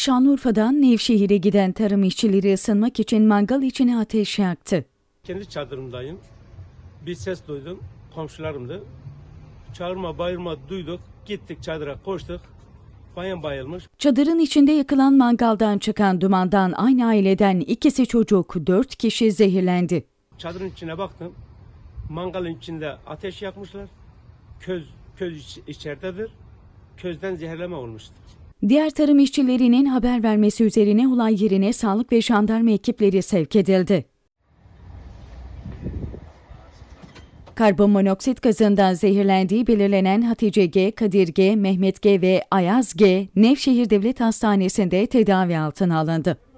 Şanlıurfa'dan Nevşehir'e giden tarım işçileri ısınmak için mangal içine ateş yaktı. Kendi çadırımdayım. Bir ses duydum. Komşularımdı. Çağırma bayırma duyduk. Gittik çadıra koştuk. Bayan bayılmış. Çadırın içinde yakılan mangaldan çıkan dumandan aynı aileden ikisi çocuk, dört kişi zehirlendi. Çadırın içine baktım. Mangalın içinde ateş yakmışlar. Köz, köz içeridedir. Közden zehirleme olmuştur. Diğer tarım işçilerinin haber vermesi üzerine olay yerine sağlık ve jandarma ekipleri sevk edildi. Karbonmonoksit gazından zehirlendiği belirlenen Hatice G, Kadir G, Mehmet G ve Ayaz G, Nevşehir Devlet Hastanesi'nde tedavi altına alındı.